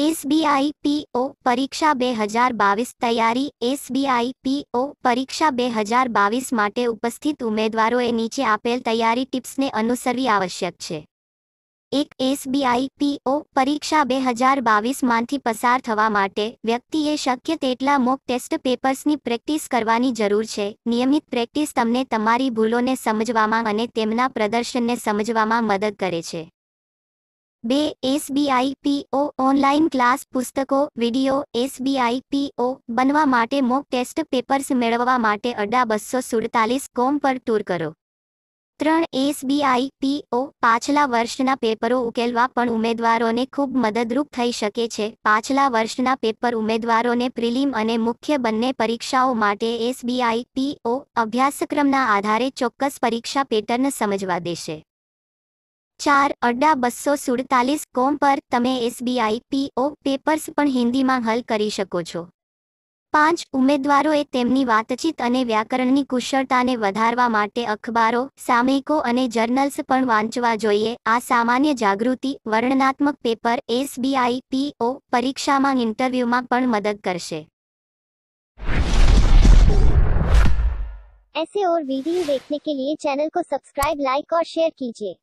SBI પીઓ પરીક્ષા બે હજાર બાવીસ તૈયારી એસબીઆઈ પીઓ પરીક્ષા બે હજાર બાવીસ માટે ઉપસ્થિત ઉમેદવારોએ નીચે આપેલ તૈયારી ટિપ્સને અનુસરવી આવશ્યક છે એક એસબીઆઈ પીઓ પરીક્ષા બે હજાર બાવીસમાંથી પસાર થવા માટે વ્યક્તિએ શક્ય તેટલા મોક ટેસ્ટ પેપર્સની પ્રેક્ટિસ કરવાની જરૂર છે નિયમિત પ્રેક્ટિસ તમને તમારી ભૂલોને સમજવામાં અને તેમના પ્રદર્શનને સમજવામાં મદદ કરે છે બે એસબીઆઈ પીઓ ઓનલાઈન ક્લાસ પુસ્તકો વિડીયો એસબીઆઈ પીઓ બનવા માટે મોક ટેસ્ટ પેપર્સ મેળવવા માટે અડા બસો સુડતાલીસ કોમ પર ટૂર કરો ત્રણ એસબીઆઈ પીઓ પાછલા વર્ષના પેપરો ઉકેલવા પણ ઉમેદવારોને ખૂબ મદદરૂપ થઈ શકે છે પાછલા વર્ષના પેપર ઉમેદવારોને પ્રિલિમ અને મુખ્ય બંને પરીક્ષાઓ માટે એસબીઆઈ પીઓ અભ્યાસક્રમના આધારે ચોક્કસ પરીક્ષા પેટર્ન સમજવા દેશે ચાર અડ્ડા બસો સુડતાલીસ કોમ પર તમે એસબીઆઈ પીઓ પેપર્સ પણ હિન્દીમાં હલ કરી શકો છો પાંચ ઉમેદવારોએ તેમની વાતચીત અને વ્યાકરણની કુશળતાને વધારવા માટે અખબારો સામયિકો અને જર્નલ્સ પણ વાંચવા જોઈએ આ સામાન્ય જાગૃતિ વર્ણનાત્મક પેપર એસબીઆઈ પીઓ પરીક્ષામાં ઇન્ટરવ્યૂમાં પણ મદદ કરશે ऐसे और वीडियो देखने के लिए चैनल को सब्सक्राइब लाइक और शेयर कीजिए